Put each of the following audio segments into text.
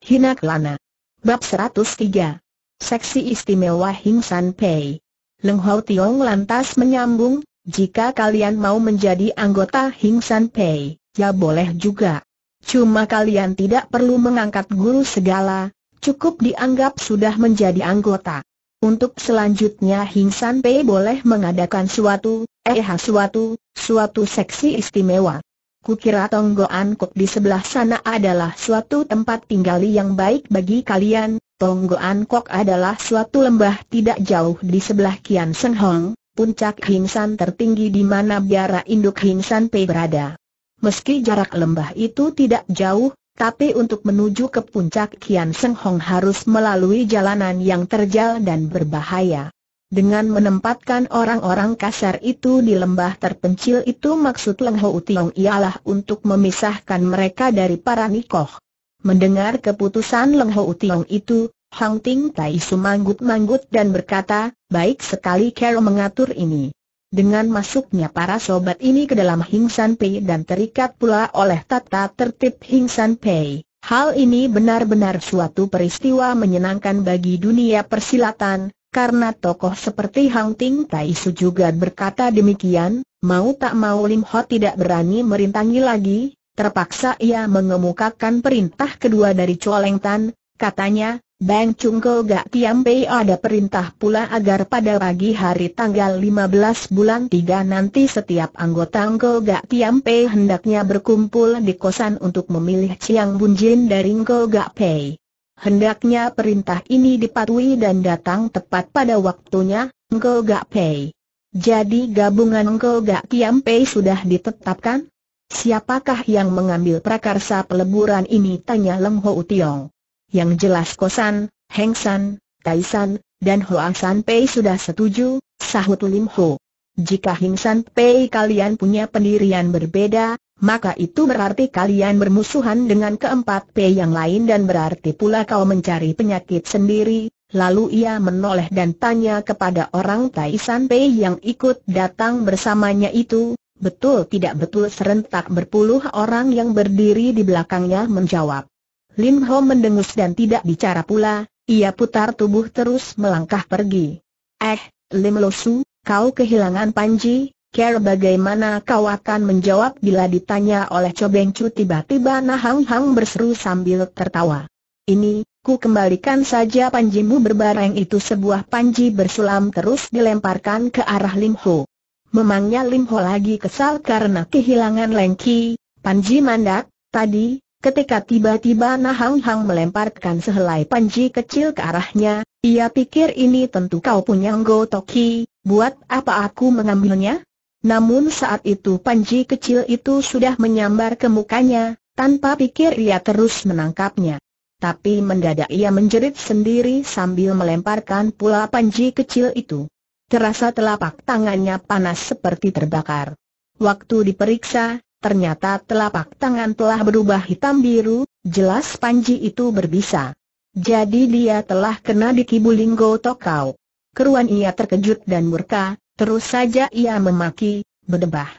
Hina Kelana. Bab 103. Seksi istimewa Hing San Pei. Leng Hau Tiong lantas menyambung, jika kalian mau menjadi anggota Hing San Pei, ya boleh juga. Cuma kalian tidak perlu mengangkat guru segala, cukup dianggap sudah menjadi anggota. Untuk selanjutnya Hing San Pei boleh mengadakan suatu, eh suatu, suatu seksi istimewa. Kukira Tonggo Ankok di sebelah sana adalah suatu tempat tinggali yang baik bagi kalian. Tonggo Ankok adalah suatu lembah tidak jauh di sebelah Kian Seng Hong, puncak Hingsan tertinggi di mana biara induk Hingsan Pei berada. Meski jarak lembah itu tidak jauh, tapi untuk menuju ke puncak Kian Seng Hong harus melalui jalanan yang terjal dan berbahaya. Dengan menempatkan orang-orang kasar itu di lembah terpencil itu maksud Leng Ho Utiong ialah untuk memisahkan mereka dari para nikoh. Mendengar keputusan Leng Ho Utiong itu, Hang Ting Tai sumanggut-manggut dan berkata, baik sekali Carol mengatur ini. Dengan masuknya para sobat ini ke dalam Hingsan Pei dan terikat pula oleh tata tertib Hingsan Pei. Hal ini benar-benar suatu peristiwa menyenangkan bagi dunia persilatan, karena tokoh seperti Hang Ting Tai Su juga berkata demikian, mau tak mau Lim Ho tidak berani merintangi lagi, terpaksa ia mengemukakan perintah kedua dari Coleng Tan, katanya, Bang Chung Ko Gak Tiam Pei ada perintah pula agar pada pagi hari tanggal 15 bulan 3 nanti setiap anggota Ngo Gak Tiam Pei hendaknya berkumpul di kosan untuk memilih Chiang Bunjin dari Ngo Gak Pei. Hendaknya perintah ini dipatuhi dan datang tepat pada waktunya, Ngo Gak Pei. Jadi gabungan Ngo Gak Kiam Pei sudah ditetapkan? Siapakah yang mengambil prakarsa peleburan ini? Tanya Leng Ho Tiong. Yang jelas Kosan, Heng San, Tai San, dan Hoang San Pei sudah setuju, sahut Lim Ho. Jika Hengsan San Pei kalian punya pendirian berbeda, maka itu berarti kalian bermusuhan dengan keempat P yang lain dan berarti pula kau mencari penyakit sendiri. Lalu ia menoleh dan tanya kepada orang Taisan P yang ikut datang bersamanya itu, betul tidak betul serentak berpuluh orang yang berdiri di belakangnya menjawab. Lin Ho mendengus dan tidak bicara pula, ia putar tubuh terus melangkah pergi. Eh, Lim Losu, kau kehilangan Panji, Care bagaimana kau akan menjawab bila ditanya oleh Cobeng Cu tiba-tiba Nahang Hang berseru sambil tertawa. Ini, ku kembalikan saja panjimu berbareng itu sebuah panji bersulam terus dilemparkan ke arah Lim Ho. Memangnya Lim Ho lagi kesal karena kehilangan Lengki, panji mandak, tadi, ketika tiba-tiba Nahang Hang melemparkan sehelai panji kecil ke arahnya, ia pikir ini tentu kau punya Go Toki, buat apa aku mengambilnya? Namun saat itu panji kecil itu sudah menyambar ke mukanya, tanpa pikir ia terus menangkapnya. Tapi mendadak ia menjerit sendiri sambil melemparkan pula panji kecil itu. Terasa telapak tangannya panas seperti terbakar. Waktu diperiksa, ternyata telapak tangan telah berubah hitam biru, jelas panji itu berbisa. Jadi dia telah kena di Kibulinggo Tokau. Keruan ia terkejut dan murka, Terus saja ia memaki, berdebah.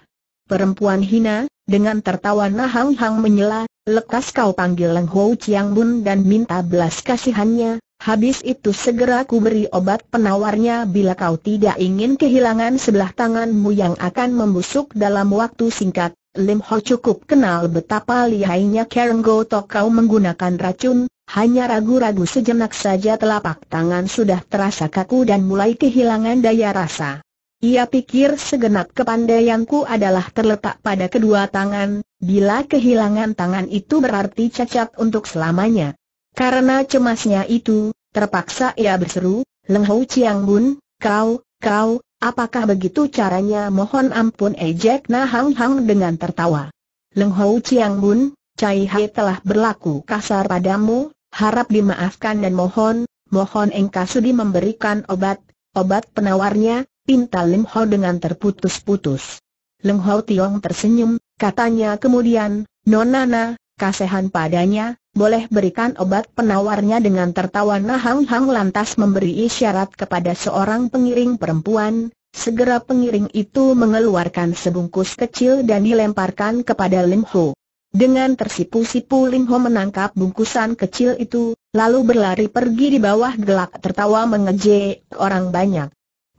Perempuan hina, dengan tertawa nahang-hang menyela, lekas kau panggil Leng Hou Chiang Bun dan minta belas kasihannya, habis itu segera ku beri obat penawarnya bila kau tidak ingin kehilangan sebelah tanganmu yang akan membusuk dalam waktu singkat. Lim Ho cukup kenal betapa lihainya Karen Gotok kau menggunakan racun, hanya ragu-ragu sejenak saja telapak tangan sudah terasa kaku dan mulai kehilangan daya rasa. Ia pikir segenap kepandaianku adalah terletak pada kedua tangan, bila kehilangan tangan itu berarti cacat untuk selamanya. Karena cemasnya itu, terpaksa ia berseru, Leng Hou Chiang Bun, kau, kau, apakah begitu caranya mohon ampun ejek nah Hang Hang dengan tertawa. Leng Hou Chiang Bun, Cai Hai telah berlaku kasar padamu, harap dimaafkan dan mohon, mohon engkau sudi memberikan obat, obat penawarnya, pinta Lim Ho dengan terputus-putus. Leng Ho Tiong tersenyum, katanya kemudian, Nonana, kasihan padanya, boleh berikan obat penawarnya dengan tertawa nah Hang Hang lantas memberi isyarat kepada seorang pengiring perempuan, segera pengiring itu mengeluarkan sebungkus kecil dan dilemparkan kepada Lim Ho. Dengan tersipu-sipu Lim Ho menangkap bungkusan kecil itu, lalu berlari pergi di bawah gelak tertawa mengejek orang banyak.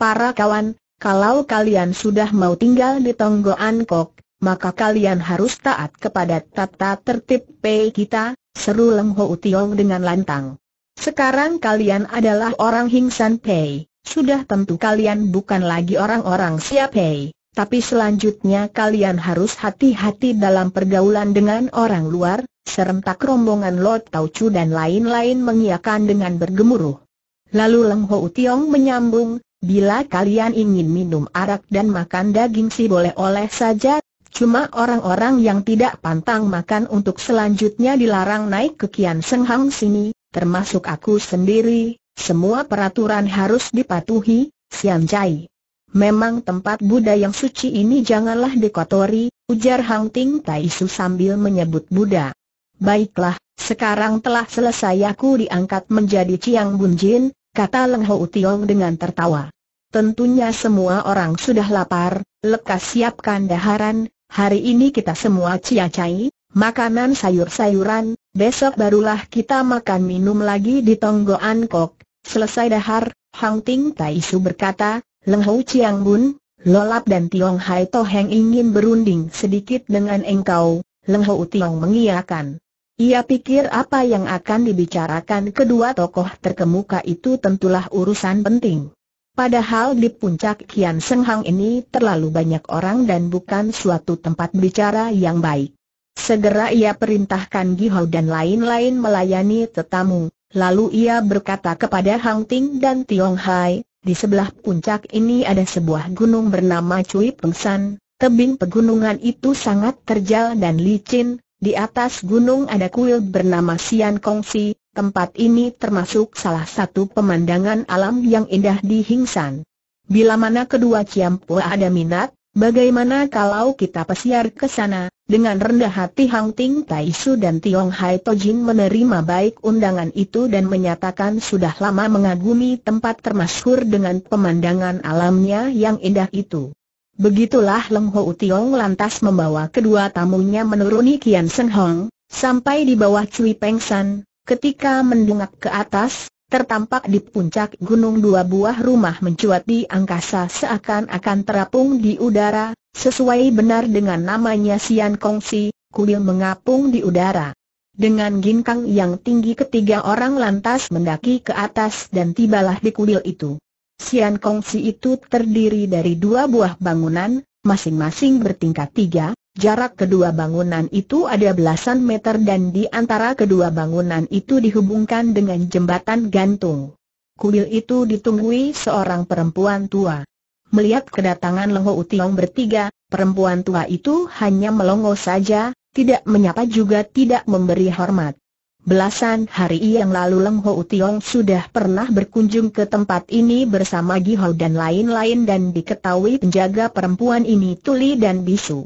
Para kawan, kalau kalian sudah mau tinggal di Tonggo Angkok, maka kalian harus taat kepada tata tertib P kita, seru Leng Ho Tiong dengan lantang. Sekarang kalian adalah orang Hingsan Pei, sudah tentu kalian bukan lagi orang-orang Sia Pei, tapi selanjutnya kalian harus hati-hati dalam pergaulan dengan orang luar, serentak rombongan Lot Tau Chu dan lain-lain mengiakan dengan bergemuruh. Lalu Leng Ho Tiong menyambung, Bila kalian ingin minum arak dan makan daging si boleh-oleh saja, cuma orang-orang yang tidak pantang makan untuk selanjutnya dilarang naik ke Kian Senghang sini, termasuk aku sendiri, semua peraturan harus dipatuhi, Sian Jai. Memang tempat Buddha yang suci ini janganlah dikotori, ujar Hang Ting Tai sambil menyebut Buddha. Baiklah, sekarang telah selesai aku diangkat menjadi Ciang Bunjin, kata Leng Ho Tiong dengan tertawa. Tentunya semua orang sudah lapar, lekas siapkan daharan, hari ini kita semua cia cai makanan sayur-sayuran, besok barulah kita makan minum lagi di Tonggo Ankok. Selesai dahar, Hang Ting Tai Su berkata, Leng Ho Chiang Bun, Lolap dan Tiong Hai Toheng ingin berunding sedikit dengan engkau, Leng Ho Tiong mengiyakan. Ia pikir apa yang akan dibicarakan kedua tokoh terkemuka itu tentulah urusan penting. Padahal di puncak Kian Senghang ini terlalu banyak orang dan bukan suatu tempat bicara yang baik. Segera ia perintahkan Hao dan lain-lain melayani tetamu, lalu ia berkata kepada Hang Ting dan Tiong Hai, di sebelah puncak ini ada sebuah gunung bernama Cui San. tebing pegunungan itu sangat terjal dan licin, di atas gunung ada kuil bernama Sian Kongsi, tempat ini termasuk salah satu pemandangan alam yang indah di Hingsan. Bila mana kedua ciampu ada minat, bagaimana kalau kita pesiar ke sana? Dengan rendah hati Hang Ting Tai Su dan Tiong Hai Tojin menerima baik undangan itu dan menyatakan sudah lama mengagumi tempat termasuk dengan pemandangan alamnya yang indah itu. Begitulah Leng Ho Tiong lantas membawa kedua tamunya menuruni Kian Seng Hong, sampai di bawah Cui Peng San, ketika mendungak ke atas, tertampak di puncak gunung dua buah rumah mencuat di angkasa seakan-akan terapung di udara, sesuai benar dengan namanya Sian kong si kuil mengapung di udara. Dengan ginkang yang tinggi ketiga orang lantas mendaki ke atas dan tibalah di kuil itu. Sian Kongsi itu terdiri dari dua buah bangunan, masing-masing bertingkat tiga, jarak kedua bangunan itu ada belasan meter dan di antara kedua bangunan itu dihubungkan dengan jembatan gantung. Kuil itu ditunggui seorang perempuan tua. Melihat kedatangan Lengho Utiong bertiga, perempuan tua itu hanya melongo saja, tidak menyapa juga tidak memberi hormat. Belasan hari yang lalu Leng Ho Tiong sudah pernah berkunjung ke tempat ini bersama Gi Hao dan lain-lain dan diketahui penjaga perempuan ini tuli dan bisu.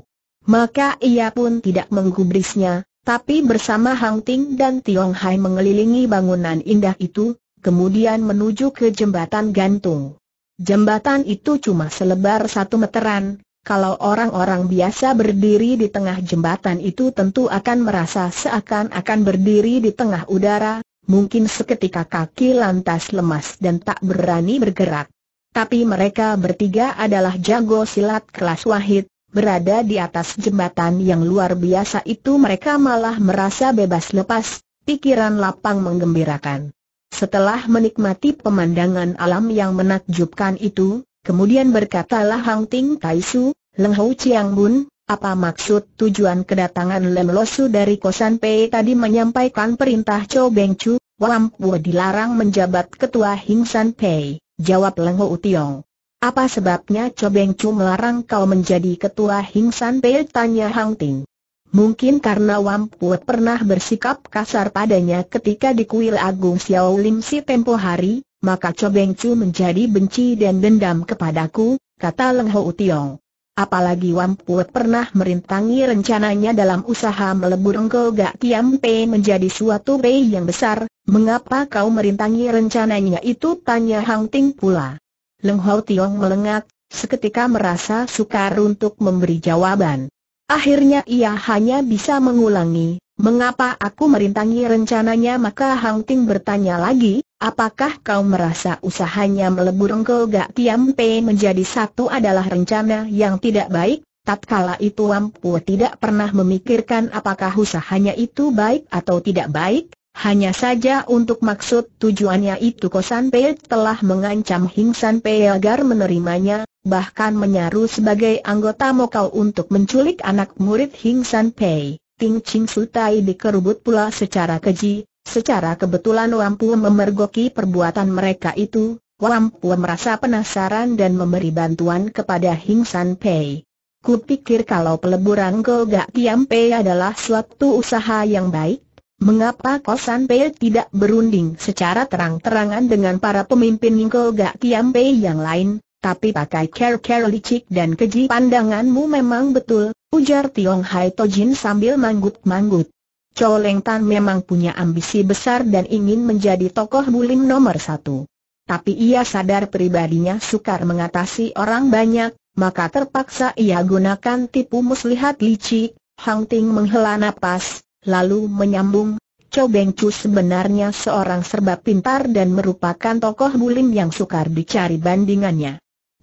Maka ia pun tidak menggubrisnya, tapi bersama Hang Ting dan Tiong Hai mengelilingi bangunan indah itu, kemudian menuju ke jembatan gantung. Jembatan itu cuma selebar satu meteran, kalau orang-orang biasa berdiri di tengah jembatan itu tentu akan merasa seakan-akan berdiri di tengah udara, mungkin seketika kaki lantas lemas dan tak berani bergerak. Tapi mereka bertiga adalah jago silat kelas wahid, berada di atas jembatan yang luar biasa itu mereka malah merasa bebas lepas, pikiran lapang menggembirakan. Setelah menikmati pemandangan alam yang menakjubkan itu, Kemudian berkatalah Hang Ting Tai Su, Leng Hou Chiang Bun, apa maksud tujuan kedatangan Lem Losu dari Kosan Pei tadi menyampaikan perintah Cho Beng Chu, Wam Pua dilarang menjabat ketua Hing San Pei, jawab Leng Hou Tiong. Apa sebabnya Cho Beng Chu melarang kau menjadi ketua Hing San Pei tanya Hang Ting. Mungkin karena Wam Puat pernah bersikap kasar padanya ketika di kuil Agung Xiao Lim si tempo hari, maka cobengcu Chu menjadi benci dan dendam kepadaku, kata Leng Ho Tiong. Apalagi Wampue pernah merintangi rencananya dalam usaha melebur engkau gak Tiam Pei menjadi suatu pei yang besar, mengapa kau merintangi rencananya itu tanya Hang Ting pula. Leng Ho Tiong melengak, seketika merasa sukar untuk memberi jawaban. Akhirnya ia hanya bisa mengulangi, mengapa aku merintangi rencananya maka Hang Ting bertanya lagi, Apakah kau merasa usahanya melebur Engkau Gak Tiam Pei menjadi satu adalah rencana yang tidak baik? Tatkala itu Wampu tidak pernah memikirkan apakah usahanya itu baik atau tidak baik, hanya saja untuk maksud tujuannya itu Kosan Pei telah mengancam Hing San Pei agar menerimanya, bahkan menyaru sebagai anggota Mokau untuk menculik anak murid Hing San Pei. Ting Ching Sutai dikerubut pula secara keji, Secara kebetulan Wampu memergoki perbuatan mereka itu, Wampu merasa penasaran dan memberi bantuan kepada Hing San Pei. Kupikir kalau peleburan Golgak Tiam Pei adalah suatu usaha yang baik, mengapa Kosan Pei tidak berunding secara terang-terangan dengan para pemimpin Golgak Tiam Pei yang lain, tapi pakai care-care licik dan keji pandanganmu memang betul, ujar Tiong Hai Tojin sambil manggut-manggut. Chow Tan memang punya ambisi besar dan ingin menjadi tokoh bulim nomor satu. Tapi ia sadar pribadinya sukar mengatasi orang banyak, maka terpaksa ia gunakan tipu muslihat licik. Hang Ting menghela napas, lalu menyambung, Chow Beng Chu sebenarnya seorang serba pintar dan merupakan tokoh bulim yang sukar dicari bandingannya.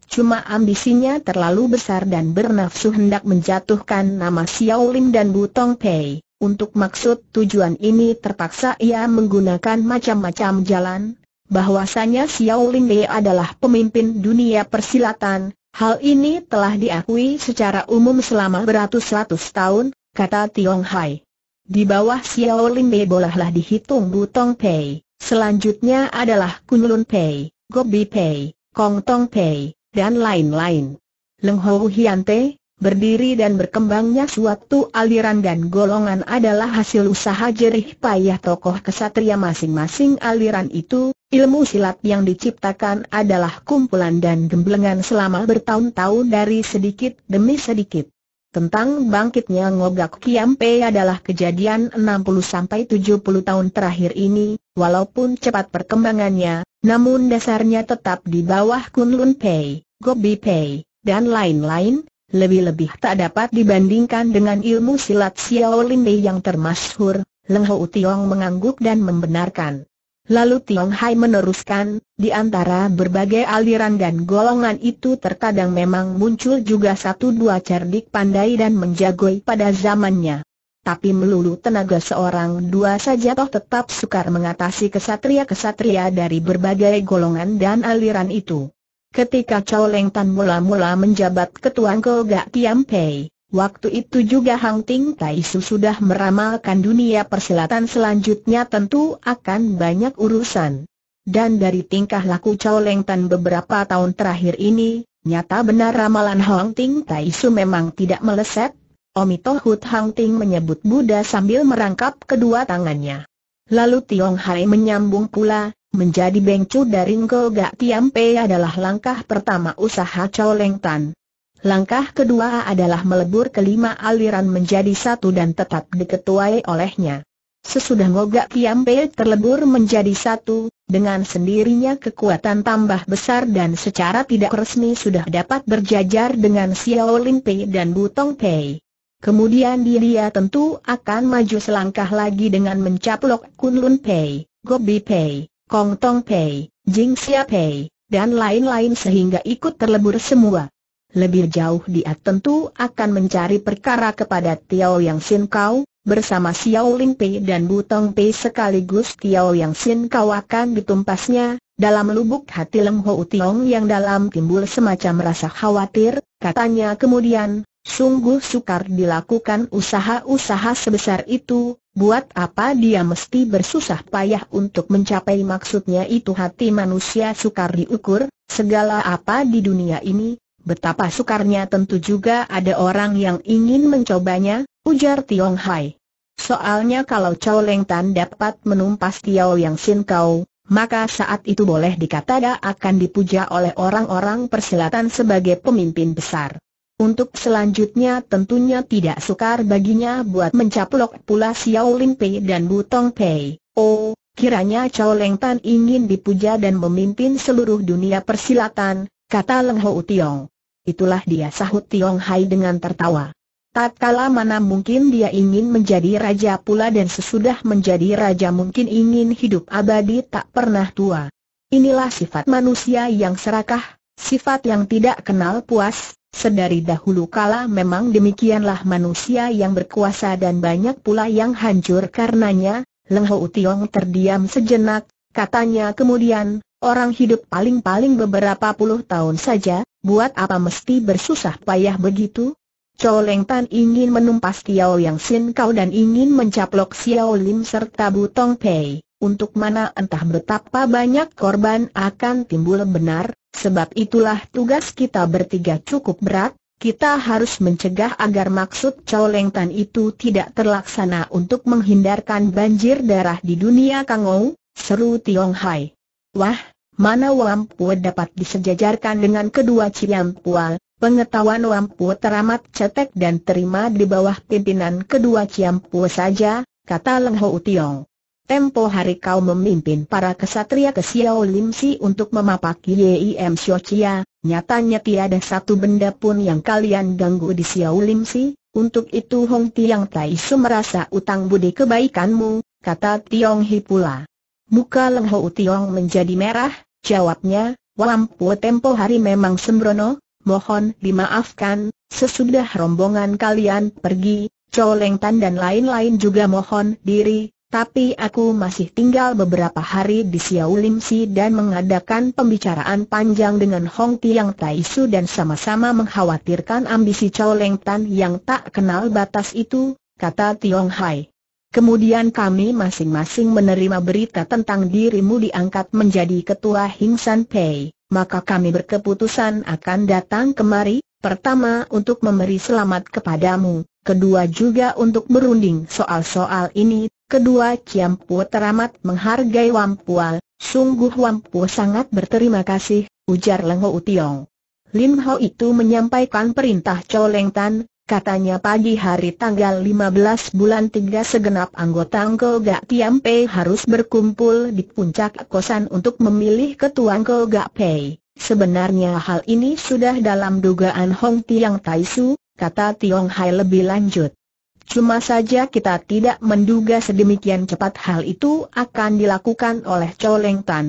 Cuma ambisinya terlalu besar dan bernafsu hendak menjatuhkan nama Xiao Lim dan Butong Pei. Untuk maksud tujuan ini terpaksa ia menggunakan macam-macam jalan, bahwasanya Xiao Bei adalah pemimpin dunia persilatan, hal ini telah diakui secara umum selama beratus-ratus tahun, kata Tiong Hai. Di bawah Xiao Bei bolehlah dihitung Butong Pei, selanjutnya adalah Kunlun Pei, Gobi Pei, Kong Tong Pei, dan lain-lain. Leng Hou Hian Te, Berdiri dan berkembangnya suatu aliran dan golongan adalah hasil usaha jerih payah tokoh kesatria masing-masing aliran itu, ilmu silat yang diciptakan adalah kumpulan dan gemblengan selama bertahun-tahun dari sedikit demi sedikit. Tentang bangkitnya Ngogak Kiampe adalah kejadian 60-70 tahun terakhir ini, walaupun cepat perkembangannya, namun dasarnya tetap di bawah Kunlun Pei, Gobi Pei, dan lain-lain, lebih-lebih tak dapat dibandingkan dengan ilmu silat Xiao Linde yang termasyhur, Leng Hou Tiong mengangguk dan membenarkan. Lalu Tiong Hai meneruskan, di antara berbagai aliran dan golongan itu terkadang memang muncul juga satu dua cerdik pandai dan menjagoi pada zamannya. Tapi melulu tenaga seorang dua saja toh tetap sukar mengatasi kesatria-kesatria dari berbagai golongan dan aliran itu. Ketika Chow Leng Tan mula-mula menjabat ketua Gak Tiam Pei, waktu itu juga Hang Ting Tai Su sudah meramalkan dunia persilatan selanjutnya tentu akan banyak urusan. Dan dari tingkah laku Chow Leng Tan beberapa tahun terakhir ini, nyata benar ramalan Hang Ting Tai Su memang tidak meleset. Omitohut Hang Ting menyebut Buddha sambil merangkap kedua tangannya. Lalu Tiong Hai menyambung pula, menjadi bengcu dari Ngo Gak Tiampe adalah langkah pertama usaha Chow Leng Tan. Langkah kedua adalah melebur kelima aliran menjadi satu dan tetap diketuai olehnya. Sesudah Tiam Pei terlebur menjadi satu, dengan sendirinya kekuatan tambah besar dan secara tidak resmi sudah dapat berjajar dengan Xiao Lin Pei dan Butong Pei. Kemudian dia tentu akan maju selangkah lagi dengan mencaplok Kunlun Pei, Gobi Pei, Kong Tong Pei, Jing Xia Pei, dan lain-lain sehingga ikut terlebur semua. Lebih jauh dia tentu akan mencari perkara kepada Tiao Yang Sin Kau, bersama Xiao Ling Pei dan Butong Pei sekaligus Tiao Yang Sin Kau akan ditumpasnya, dalam lubuk hati Leng Ho Tiong yang dalam timbul semacam rasa khawatir, katanya kemudian, Sungguh sukar dilakukan usaha-usaha sebesar itu, buat apa dia mesti bersusah payah untuk mencapai maksudnya itu hati manusia sukar diukur, segala apa di dunia ini, betapa sukarnya tentu juga ada orang yang ingin mencobanya, ujar Tiong Hai. Soalnya kalau Chow Leng Tan dapat menumpas Tiao Yang Sin Kau, maka saat itu boleh dikatakan akan dipuja oleh orang-orang persilatan sebagai pemimpin besar. Untuk selanjutnya tentunya tidak sukar baginya buat mencaplok pula Xiao Lin Pei dan Bu Tong Pei. Oh, kiranya Chow Leng Tan ingin dipuja dan memimpin seluruh dunia persilatan, kata Leng Ho Tiong. Itulah dia sahut Tiong Hai dengan tertawa. Tak kala mana mungkin dia ingin menjadi raja pula dan sesudah menjadi raja mungkin ingin hidup abadi tak pernah tua. Inilah sifat manusia yang serakah, sifat yang tidak kenal puas, Sedari dahulu kala memang demikianlah manusia yang berkuasa dan banyak pula yang hancur karenanya, Leng Ho Tiong terdiam sejenak, katanya kemudian, orang hidup paling-paling beberapa puluh tahun saja, buat apa mesti bersusah payah begitu? Chow Leng Tan ingin menumpas Tiao Yang Sin Kau dan ingin mencaplok Xiao Lim serta Butong Pei. Untuk mana entah betapa banyak korban akan timbul benar, Sebab itulah tugas kita bertiga cukup berat, kita harus mencegah agar maksud Chow Leng Tan itu tidak terlaksana untuk menghindarkan banjir darah di dunia Kangou, seru Tiong Hai. Wah, mana Wampu dapat disejajarkan dengan kedua Ciam Pual, pengetahuan Wampu teramat cetek dan terima di bawah pimpinan kedua Ciam Pual saja, kata Leng Ho Tiong. Tempo hari kau memimpin para kesatria ke Xiao Lim Si untuk memapaki Yim Xiao Chia, nyatanya tiada satu benda pun yang kalian ganggu di Xiao Lim Si, untuk itu Hong Tiang Tai Su merasa utang budi kebaikanmu, kata Tiong Hi pula. Muka Leng Ho Tiong menjadi merah, jawabnya, Wampu tempo hari memang sembrono, mohon dimaafkan, sesudah rombongan kalian pergi, Leng Tan dan lain-lain juga mohon diri, tapi aku masih tinggal beberapa hari di Xiao Limsi dan mengadakan pembicaraan panjang dengan Hong Tiang Tai Su dan sama-sama mengkhawatirkan ambisi Chow Leng Tan yang tak kenal batas itu, kata Tiong Hai. Kemudian kami masing-masing menerima berita tentang dirimu diangkat menjadi ketua Hing San Pei, maka kami berkeputusan akan datang kemari, pertama untuk memberi selamat kepadamu, kedua juga untuk berunding soal-soal ini kedua Ciampu teramat menghargai Wampual, sungguh Wampu sangat berterima kasih, ujar Leng Ho Tiong. Lim Ho itu menyampaikan perintah Leng Tan, katanya pagi hari tanggal 15 bulan 3 segenap anggota angko Gak Tiam Pei harus berkumpul di puncak kosan untuk memilih ketua angko Gak Pei. Sebenarnya hal ini sudah dalam dugaan Hong Tiang Taisu, kata Tiong Hai lebih lanjut. Cuma saja kita tidak menduga sedemikian cepat hal itu akan dilakukan oleh Leng Tan.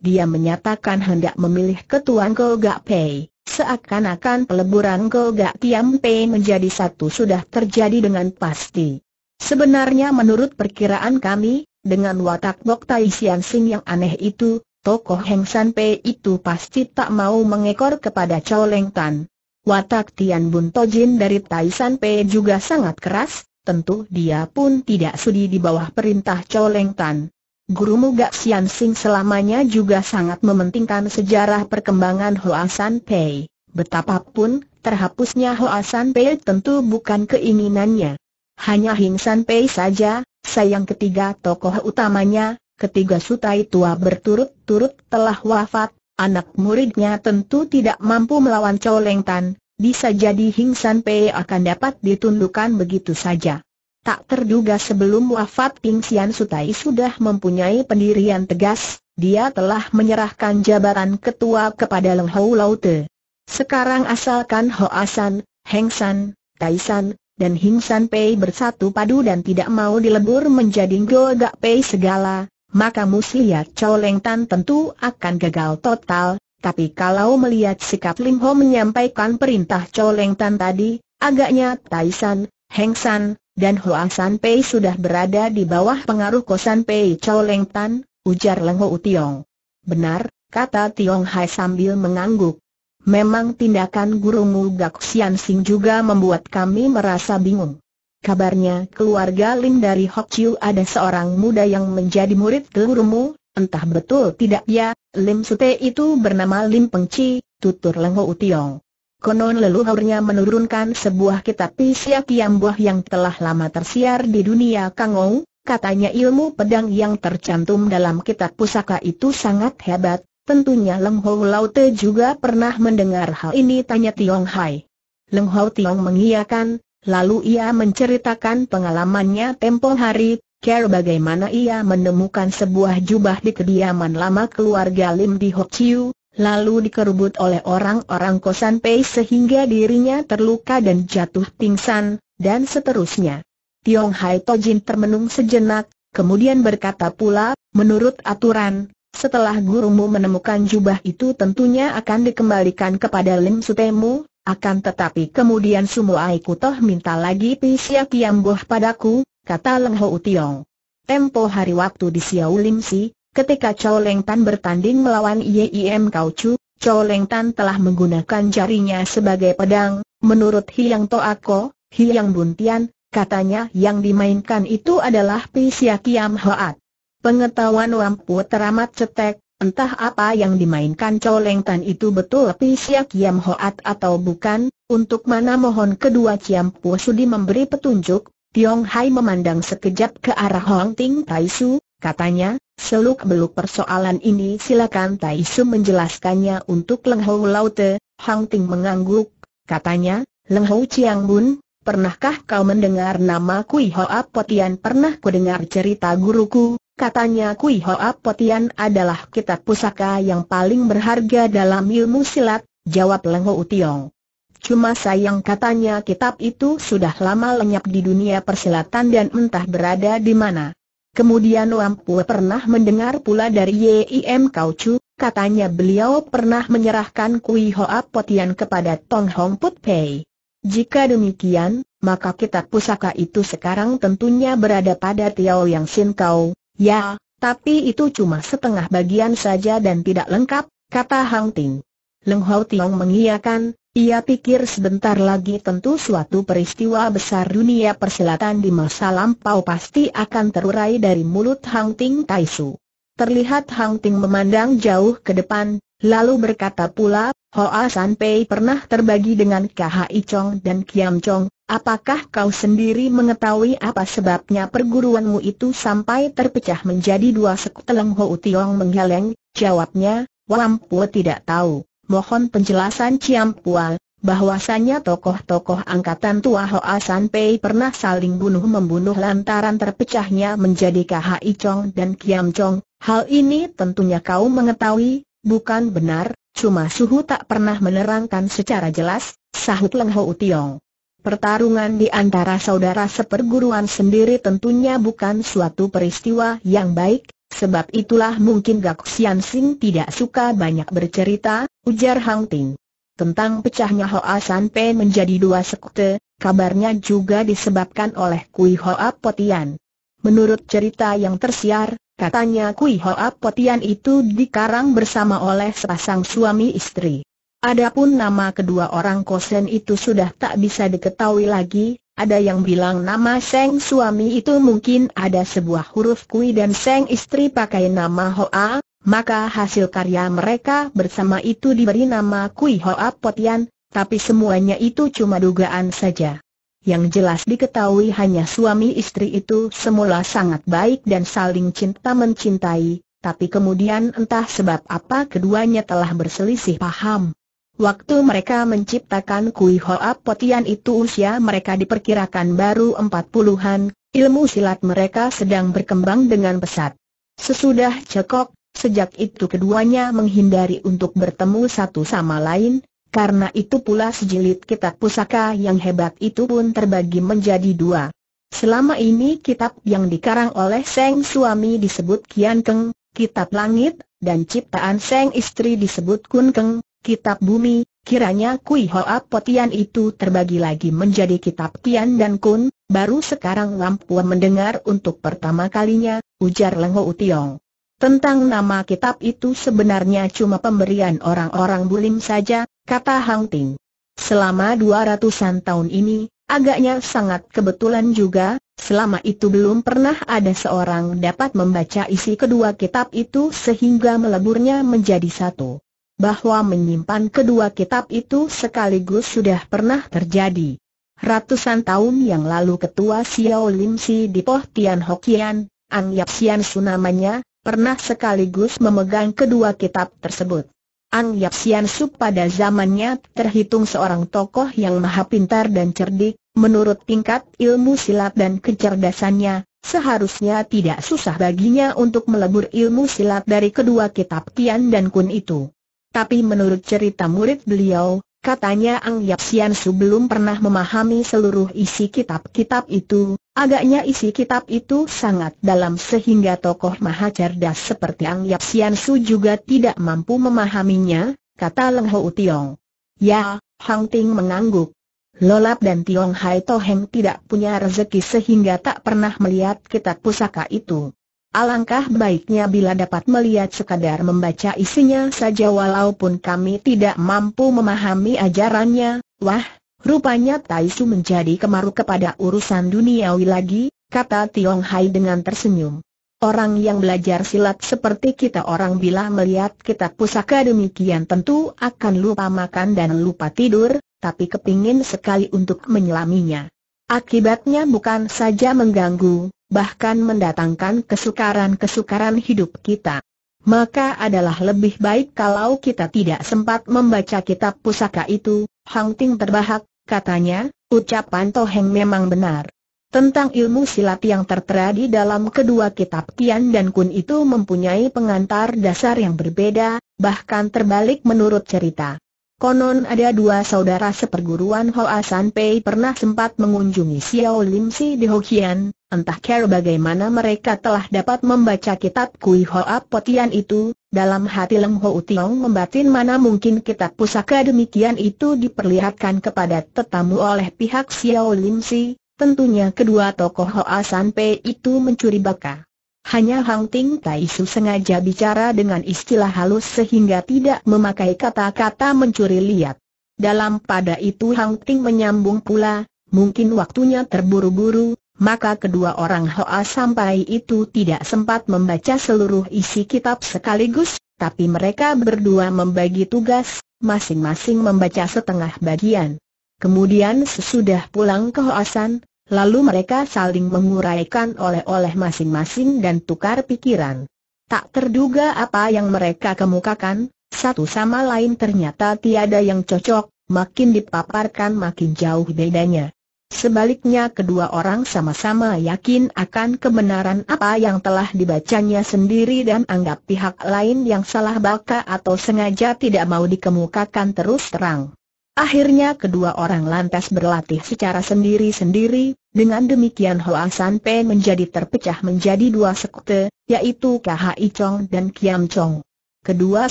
Dia menyatakan hendak memilih ketuan Gak Pei. Seakan-akan peleburan Golgak Tiam Pei menjadi satu sudah terjadi dengan pasti. Sebenarnya menurut perkiraan kami, dengan watak Bok Tai Sian Sing yang aneh itu, tokoh Heng San Pei itu pasti tak mau mengekor kepada Leng Tan. Watak Tian Bun Tojin dari Taisan P juga sangat keras, tentu dia pun tidak sudi di bawah perintah Leng Tan. Guru Muga Sian Sing selamanya juga sangat mementingkan sejarah perkembangan Hoasan Pei. Betapapun, terhapusnya Hoasan Pei tentu bukan keinginannya. Hanya Hing San Pei saja, sayang ketiga tokoh utamanya, Ketiga sutai tua berturut-turut telah wafat, Anak muridnya tentu tidak mampu melawan Chow Leng Tan, bisa jadi Hing San Pei akan dapat ditundukkan begitu saja. Tak terduga sebelum wafat Ping Sian Sutai sudah mempunyai pendirian tegas, dia telah menyerahkan jabatan ketua kepada Leng Hou Laute. Sekarang asalkan Hoa San, Heng San, Tai San, dan Hing San Pei bersatu padu dan tidak mau dilebur menjadi Gak Pei segala, maka muslihat Leng Tan tentu akan gagal total, tapi kalau melihat sikap Lim Ho menyampaikan perintah Leng Tan tadi, agaknya San, Heng San, dan Hoa San Pei sudah berada di bawah pengaruh kosan Pei Leng Tan, ujar Leng Ho Tiong. Benar, kata Tiong Hai sambil mengangguk. Memang tindakan gurumu Gak Sian Sing juga membuat kami merasa bingung. Kabarnya keluarga Lin dari Hok Chiu ada seorang muda yang menjadi murid gurumu, entah betul tidak ya, Lim Sute itu bernama Lim Peng Chi, tutur Leng Lengho Utiong. Konon leluhurnya menurunkan sebuah kitab Pisya Kiambuah yang telah lama tersiar di dunia Kangou, katanya ilmu pedang yang tercantum dalam kitab pusaka itu sangat hebat, tentunya Leng Ho Laute juga pernah mendengar hal ini tanya Tiong Hai. Leng Ho Tiong mengiyakan, Lalu ia menceritakan pengalamannya tempo hari, care bagaimana ia menemukan sebuah jubah di kediaman lama keluarga Lim di Ho Chiu, lalu dikerubut oleh orang-orang kosan Pei sehingga dirinya terluka dan jatuh pingsan, dan seterusnya. Tiong Hai Tojin termenung sejenak, kemudian berkata pula, menurut aturan, setelah gurumu menemukan jubah itu tentunya akan dikembalikan kepada Lim Sutemu, akan tetapi kemudian semua aku toh minta lagi Pisia buah padaku, kata Leng Ho utiong. Tempo hari waktu di Xiao Lim Si, ketika Chow Leng Tan bertanding melawan IEM Kau Chu, Chow Leng Tan telah menggunakan jarinya sebagai pedang, menurut Hiang Toako, Hiang Buntian, katanya yang dimainkan itu adalah Pisia Kiam Hoat. Pengetahuan Wampu teramat cetek, Entah apa yang dimainkan Coleng Tan itu betul Pisia Kiam Hoat atau bukan, untuk mana mohon kedua Ciam Puasudi Sudi memberi petunjuk, Tiong Hai memandang sekejap ke arah Hong Ting Tai Su, katanya, seluk beluk persoalan ini silakan Tai Su menjelaskannya untuk Leng Hou Laute, Hong Ting mengangguk, katanya, Leng Hou Chiang Bun, pernahkah kau mendengar nama Kui Hoa Potian? Pernah ku dengar cerita guruku, Katanya Kui Hoa Potian adalah kitab pusaka yang paling berharga dalam ilmu silat, jawab Leng Ho Tiong. Cuma sayang katanya kitab itu sudah lama lenyap di dunia persilatan dan entah berada di mana. Kemudian Wampue pernah mendengar pula dari Yim Kau Chu, katanya beliau pernah menyerahkan Kui Hoa Potian kepada Tong Hong Put Pei. Jika demikian, maka kitab pusaka itu sekarang tentunya berada pada Tiao Yang Sin Kau, Ya, tapi itu cuma setengah bagian saja dan tidak lengkap, kata Hang Ting. Leng Hau Tiong mengiyakan, ia pikir sebentar lagi tentu suatu peristiwa besar dunia persilatan di masa lampau pasti akan terurai dari mulut Hang Ting Taisu. Terlihat Hang Ting memandang jauh ke depan, Lalu berkata pula, Hoa San Pei pernah terbagi dengan KHI Chong dan Kiam Chong, apakah kau sendiri mengetahui apa sebabnya perguruanmu itu sampai terpecah menjadi dua sekuteleng Ho Tiong menggeleng? Jawabnya, Wampua tidak tahu. Mohon penjelasan Ciam Pual, bahwasanya tokoh-tokoh angkatan tua Hoa San Pei pernah saling bunuh-membunuh lantaran terpecahnya menjadi KHI Chong dan Kiam Chong. Hal ini tentunya kau mengetahui, Bukan benar, cuma Suhu tak pernah menerangkan secara jelas, sahut Leng Ho Tiong. Pertarungan di antara saudara seperguruan sendiri tentunya bukan suatu peristiwa yang baik, sebab itulah mungkin Gak Xian Sing tidak suka banyak bercerita, ujar Hang Ting. Tentang pecahnya Hoa San Pe menjadi dua sekte, kabarnya juga disebabkan oleh Kui Hoa Potian. Menurut cerita yang tersiar, katanya Kui Hoa Potian itu dikarang bersama oleh sepasang suami istri. Adapun nama kedua orang kosen itu sudah tak bisa diketahui lagi, ada yang bilang nama Seng suami itu mungkin ada sebuah huruf Kui dan Seng istri pakai nama Hoa, maka hasil karya mereka bersama itu diberi nama Kui Hoa Potian, tapi semuanya itu cuma dugaan saja. Yang jelas diketahui hanya suami istri itu semula sangat baik dan saling cinta mencintai, tapi kemudian entah sebab apa keduanya telah berselisih paham. Waktu mereka menciptakan Kui Hoa Potian itu usia mereka diperkirakan baru empat puluhan, ilmu silat mereka sedang berkembang dengan pesat. Sesudah cekok, sejak itu keduanya menghindari untuk bertemu satu sama lain, karena itu pula sejilid kitab pusaka yang hebat itu pun terbagi menjadi dua. Selama ini kitab yang dikarang oleh Seng suami disebut Kian Keng, kitab langit, dan ciptaan Seng istri disebut Kun Keng, kitab bumi, kiranya Kui Hoa Potian itu terbagi lagi menjadi kitab Kian dan Kun, baru sekarang Lampu mendengar untuk pertama kalinya, ujar Lengho Utiong. Tentang nama kitab itu sebenarnya cuma pemberian orang-orang bulim saja, kata Hang Ting. Selama dua ratusan tahun ini, agaknya sangat kebetulan juga, selama itu belum pernah ada seorang dapat membaca isi kedua kitab itu sehingga meleburnya menjadi satu. Bahwa menyimpan kedua kitab itu sekaligus sudah pernah terjadi. Ratusan tahun yang lalu ketua Xiao Lim Si di Poh Tian Hokian, Ang Yap Sian Su namanya, pernah sekaligus memegang kedua kitab tersebut. Ang Yap Sian Sup pada zamannya terhitung seorang tokoh yang maha pintar dan cerdik, menurut tingkat ilmu silat dan kecerdasannya, seharusnya tidak susah baginya untuk melebur ilmu silat dari kedua kitab Kian dan Kun itu. Tapi menurut cerita murid beliau, Katanya Ang Yap Sian Su belum pernah memahami seluruh isi kitab-kitab itu, agaknya isi kitab itu sangat dalam sehingga tokoh maha cerdas seperti Ang Yap Sian Su juga tidak mampu memahaminya, kata Leng Ho Tiong. Ya, Hang Ting mengangguk. Lolap dan Tiong Hai Toheng tidak punya rezeki sehingga tak pernah melihat kitab pusaka itu. Alangkah baiknya bila dapat melihat sekadar membaca isinya saja walaupun kami tidak mampu memahami ajarannya, wah, rupanya Taisu menjadi kemaru kepada urusan duniawi lagi, kata Tiong Hai dengan tersenyum. Orang yang belajar silat seperti kita orang bila melihat kitab pusaka demikian tentu akan lupa makan dan lupa tidur, tapi kepingin sekali untuk menyelaminya. Akibatnya bukan saja mengganggu, bahkan mendatangkan kesukaran-kesukaran hidup kita. Maka adalah lebih baik kalau kita tidak sempat membaca kitab pusaka itu, Hang Ting terbahak, katanya, ucapan Toheng memang benar. Tentang ilmu silat yang tertera di dalam kedua kitab Tian dan Kun itu mempunyai pengantar dasar yang berbeda, bahkan terbalik menurut cerita. Konon ada dua saudara seperguruan Hoa San Pei pernah sempat mengunjungi Xiao Lim Si di Hokian, entah care bagaimana mereka telah dapat membaca kitab Kui Hoa Potian itu, dalam hati Leng Ho Utiong membatin mana mungkin kitab pusaka demikian itu diperlihatkan kepada tetamu oleh pihak Xiao Lim Si, tentunya kedua tokoh Hoa San Pei itu mencuri baka. Hanya Hang Ting Taisu sengaja bicara dengan istilah halus sehingga tidak memakai kata-kata mencuri lihat. Dalam pada itu Hang Ting menyambung pula, mungkin waktunya terburu-buru, maka kedua orang Hoa sampai itu tidak sempat membaca seluruh isi kitab sekaligus, tapi mereka berdua membagi tugas, masing-masing membaca setengah bagian. Kemudian sesudah pulang ke Hoasan, Lalu mereka saling menguraikan oleh-oleh masing-masing dan tukar pikiran. Tak terduga apa yang mereka kemukakan, satu sama lain ternyata tiada yang cocok, makin dipaparkan makin jauh bedanya. Sebaliknya kedua orang sama-sama yakin akan kebenaran apa yang telah dibacanya sendiri dan anggap pihak lain yang salah baka atau sengaja tidak mau dikemukakan terus terang. Akhirnya kedua orang lantas berlatih secara sendiri-sendiri, dengan demikian Hoa San Pei menjadi terpecah menjadi dua sekte, yaitu KHI Chong dan Kiam Chong. Kedua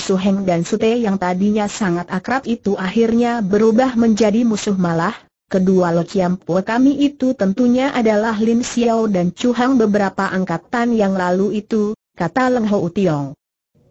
Su Heng dan Sute yang tadinya sangat akrab itu akhirnya berubah menjadi musuh malah. Kedua Kiam Po kami itu tentunya adalah Lin Xiao dan Chu Hang beberapa angkatan yang lalu itu, kata Leng Ho Tiong.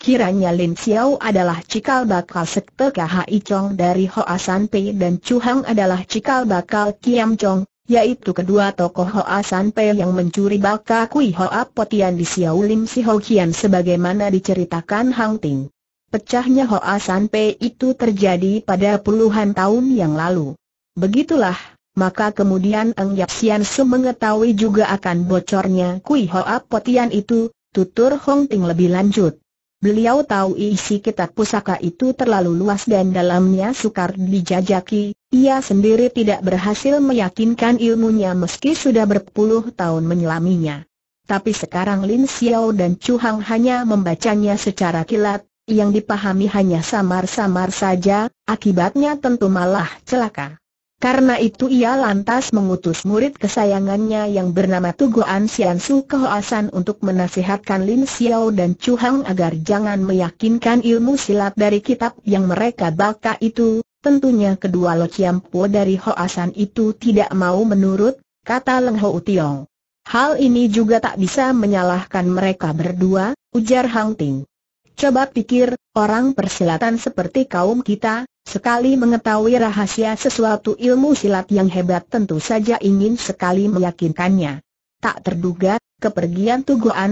Kiranya Lin Xiao adalah cikal bakal sekte KHI Chong dari Hoa San Pei dan Chu Hang adalah cikal bakal Kiam Chong, yaitu kedua tokoh Hoa San Pei yang mencuri bakal Kui Hoa Potian di Xiao Lim Si Ho Kian sebagaimana diceritakan Hang Ting. Pecahnya Hoa San Pei itu terjadi pada puluhan tahun yang lalu. Begitulah, maka kemudian Eng Yap Sian Su mengetahui juga akan bocornya Kui Hoa Potian itu, tutur Hong Ting lebih lanjut. Beliau tahu isi kitab pusaka itu terlalu luas dan dalamnya sukar dijajaki, ia sendiri tidak berhasil meyakinkan ilmunya meski sudah berpuluh tahun menyelaminya. Tapi sekarang Lin Xiao dan Chu Hang hanya membacanya secara kilat, yang dipahami hanya samar-samar saja, akibatnya tentu malah celaka. Karena itu ia lantas mengutus murid kesayangannya yang bernama Tugu Sian Su ke Hoasan untuk menasihatkan Lin Xiao dan Chu Hang agar jangan meyakinkan ilmu silat dari kitab yang mereka baca itu. Tentunya kedua Lo Chiam Po dari Hoasan itu tidak mau menurut, kata Leng Ho Tiong. Hal ini juga tak bisa menyalahkan mereka berdua, ujar Hang Ting. Coba pikir, orang persilatan seperti kaum kita, sekali mengetahui rahasia sesuatu ilmu silat yang hebat tentu saja ingin sekali meyakinkannya. Tak terduga, kepergian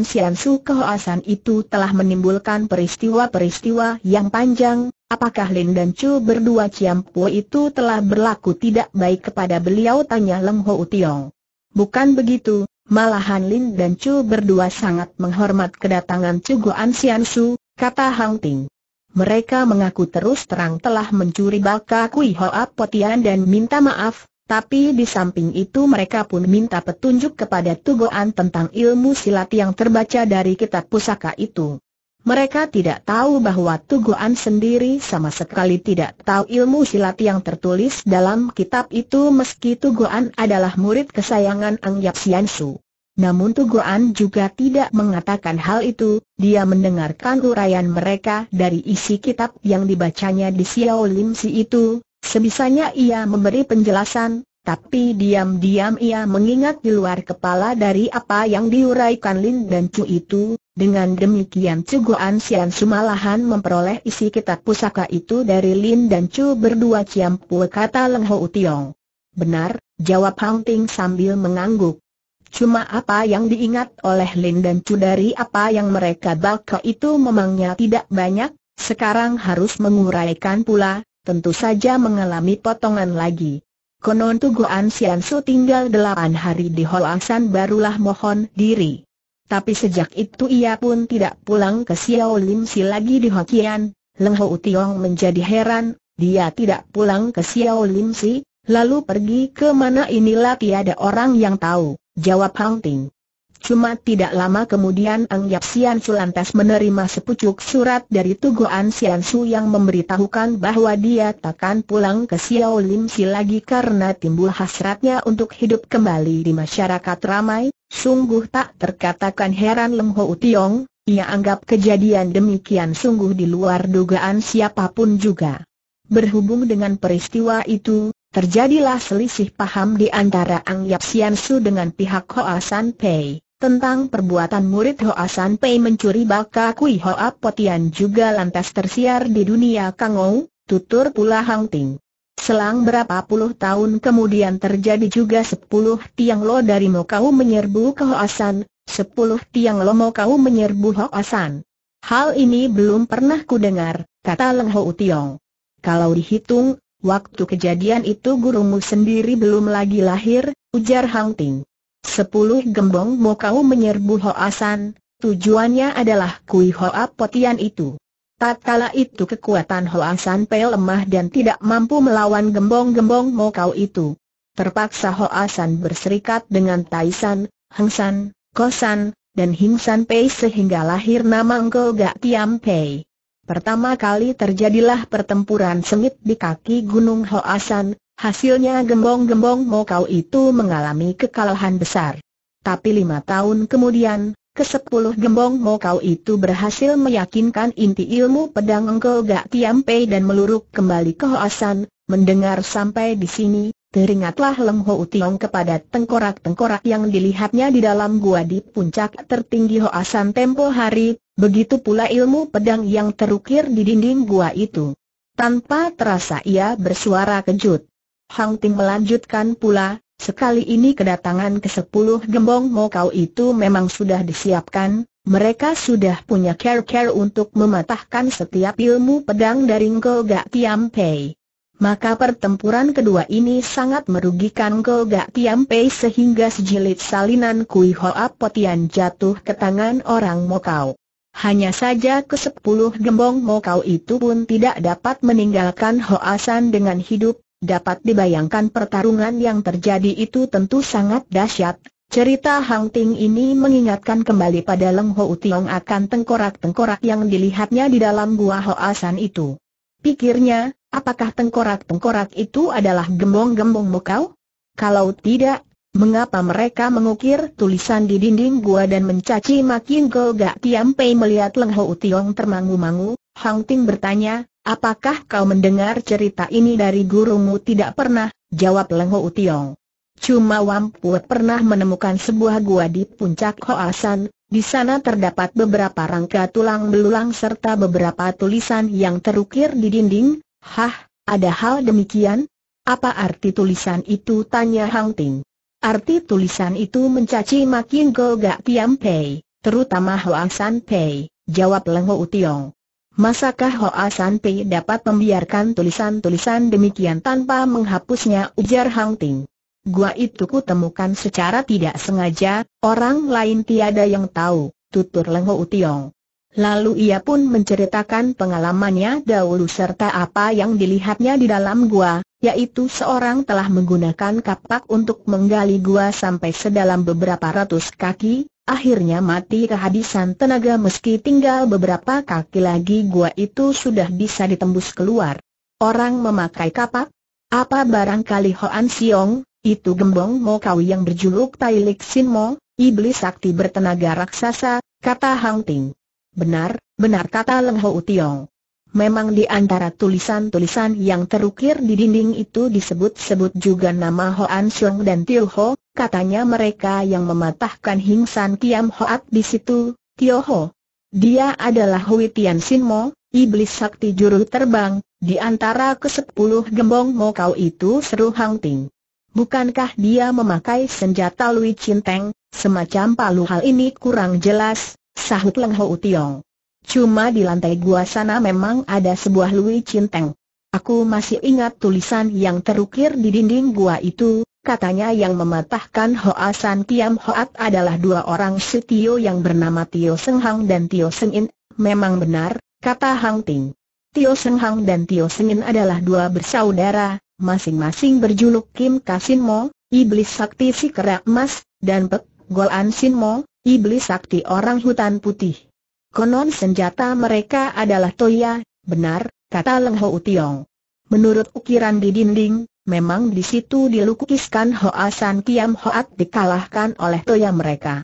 Sian Su ke Hoasan itu telah menimbulkan peristiwa-peristiwa yang panjang, apakah Lin dan Chu berdua Ciampu itu telah berlaku tidak baik kepada beliau tanya Leng Ho Tiong. Bukan begitu, Malahan Lin dan Chu berdua sangat menghormat kedatangan Chu Goan Sian Su, kata Hang Ting. Mereka mengaku terus terang telah mencuri baka Kui Hoa Potian dan minta maaf, tapi di samping itu mereka pun minta petunjuk kepada Tugoan tentang ilmu silat yang terbaca dari kitab pusaka itu. Mereka tidak tahu bahwa Tugoan sendiri sama sekali tidak tahu ilmu silat yang tertulis dalam kitab itu meski Tugoan adalah murid kesayangan Ang Yap Sian namun Tuguan juga tidak mengatakan hal itu, dia mendengarkan uraian mereka dari isi kitab yang dibacanya di Xiao Lim Si itu, sebisanya ia memberi penjelasan, tapi diam-diam ia mengingat di luar kepala dari apa yang diuraikan Lin dan Chu itu, dengan demikian Tuguan Sian Sumalahan memperoleh isi kitab pusaka itu dari Lin dan Chu berdua Ciampua kata Leng Ho Tiong. Benar, jawab Hang Ting sambil mengangguk. Cuma apa yang diingat oleh Lin dan Chu dari apa yang mereka baca itu memangnya tidak banyak, sekarang harus menguraikan pula, tentu saja mengalami potongan lagi. Konon Tuguan Siansu tinggal delapan hari di Holasan barulah mohon diri. Tapi sejak itu ia pun tidak pulang ke Xiao Lim Si lagi di Hokian, Leng Ho Tiong menjadi heran, dia tidak pulang ke Xiao Lim Si, Lalu pergi ke mana inilah tiada orang yang tahu, jawab Hang Ting. Cuma tidak lama kemudian Ang Yap Sian Su lantas menerima sepucuk surat dari Tugoan Sian Su yang memberitahukan bahwa dia takkan pulang ke Xiao Lim Si lagi karena timbul hasratnya untuk hidup kembali di masyarakat ramai, sungguh tak terkatakan heran Leng Ho Tiong, ia anggap kejadian demikian sungguh di luar dugaan siapapun juga. Berhubung dengan peristiwa itu, Terjadilah selisih paham di antara Ang Yap Sian Su dengan pihak Hoa San Pei, tentang perbuatan murid Hoa San Pei mencuri baka kui Hoa Potian juga lantas tersiar di dunia Kangou, tutur pula Hang Ting. Selang berapa puluh tahun kemudian terjadi juga sepuluh tiang lo dari Mokau menyerbu ke Hoa San, sepuluh tiang lo Mokau menyerbu Hoa San. Hal ini belum pernah ku dengar, kata Leng Ho Tiong. Kalau dihitung, Waktu kejadian itu gurumu sendiri belum lagi lahir, ujar Hang Ting. Sepuluh gembong mau kau menyerbu Hoasan, tujuannya adalah Kui Hoa Potian itu. Tak kala itu kekuatan Hoasan pel lemah dan tidak mampu melawan gembong-gembong Mokau itu. Terpaksa Hoasan berserikat dengan Taisan, Hengsan, Kosan, dan Hingsan Pei sehingga lahir nama Engkau Gak Tiam Pei. Pertama kali terjadilah pertempuran sengit di kaki Gunung Hoasan, hasilnya gembong-gembong Mokau itu mengalami kekalahan besar. Tapi lima tahun kemudian, Kesepuluh gembong Mokau itu berhasil meyakinkan inti ilmu pedang Engkau Gak Tiampe dan meluruk kembali ke Hoasan, mendengar sampai di sini, Teringatlah Leng Ho Utiong kepada tengkorak-tengkorak yang dilihatnya di dalam gua di puncak tertinggi Hoasan tempo hari, begitu pula ilmu pedang yang terukir di dinding gua itu. Tanpa terasa ia bersuara kejut. Hang Ting melanjutkan pula, sekali ini kedatangan ke sepuluh gembong Mokau itu memang sudah disiapkan, mereka sudah punya care-care untuk mematahkan setiap ilmu pedang dari Ngo Gak Tiam Pei maka pertempuran kedua ini sangat merugikan Golgak Tiampei sehingga sejilid salinan Kui Hoa Potian jatuh ke tangan orang Mokau. Hanya saja ke sepuluh gembong Mokau itu pun tidak dapat meninggalkan Hoasan dengan hidup, dapat dibayangkan pertarungan yang terjadi itu tentu sangat dahsyat. Cerita Hang Ting ini mengingatkan kembali pada Leng Ho Utiong akan tengkorak-tengkorak yang dilihatnya di dalam gua Hoasan itu. Pikirnya, Apakah tengkorak-tengkorak itu adalah gembong-gembong mukau? Kalau tidak, mengapa mereka mengukir tulisan di dinding gua dan mencaci maki Go Gak Tiam Pei melihat Leng Ho Tiong termangu-mangu? Hang Ting bertanya, apakah kau mendengar cerita ini dari gurumu tidak pernah? Jawab Leng Ho Tiong. Cuma Wampu pernah menemukan sebuah gua di puncak Hoasan, di sana terdapat beberapa rangka tulang belulang serta beberapa tulisan yang terukir di dinding, Hah, ada hal demikian? Apa arti tulisan itu? Tanya Hang Ting. Arti tulisan itu mencaci makin gak Tiam Pei, terutama Hoa San Pei, jawab Leng Ho Tiong. Masakah Hoa San Pei dapat membiarkan tulisan-tulisan demikian tanpa menghapusnya ujar Hang Ting. Gua itu kutemukan secara tidak sengaja, orang lain tiada yang tahu, tutur Leng Ho Tiong. Lalu ia pun menceritakan pengalamannya dahulu serta apa yang dilihatnya di dalam gua, yaitu seorang telah menggunakan kapak untuk menggali gua sampai sedalam beberapa ratus kaki, akhirnya mati kehabisan tenaga meski tinggal beberapa kaki lagi gua itu sudah bisa ditembus keluar. Orang memakai kapak? Apa barangkali Hoan Siong, itu gembong Mo Kau yang berjuluk Tai Lik Sin Mo, iblis sakti bertenaga raksasa, kata Hang Ting. Benar, benar kata Leng Ho Tiong. Memang di antara tulisan-tulisan yang terukir di dinding itu disebut-sebut juga nama Ho An Sung dan Tio Ho, katanya mereka yang mematahkan Hingsan Kiam Hoat di situ, Tio Ho. Dia adalah Hui Tian Sin Mo, iblis sakti juru terbang, di antara kesepuluh gembong Mo Kau itu seru Hang Ting. Bukankah dia memakai senjata Lui Teng, semacam palu hal ini kurang jelas, sahut Leng Ho Tiong. Cuma di lantai gua sana memang ada sebuah Lui Cinteng. Aku masih ingat tulisan yang terukir di dinding gua itu, katanya yang mematahkan Hoasan Kiam Hoat adalah dua orang si Tio yang bernama Tio Seng Hang dan Tio Seng In. Memang benar, kata Hang Ting. Tio Seng Hang dan Tio Seng In adalah dua bersaudara, masing-masing berjuluk Kim kasin mo, Iblis Sakti Si Kera Emas, dan Pek Golan mo iblis sakti orang hutan putih. Konon senjata mereka adalah toya, benar, kata Leng Ho utiong. Menurut ukiran di dinding, memang di situ dilukiskan Hoa San Kiam Hoat dikalahkan oleh toya mereka.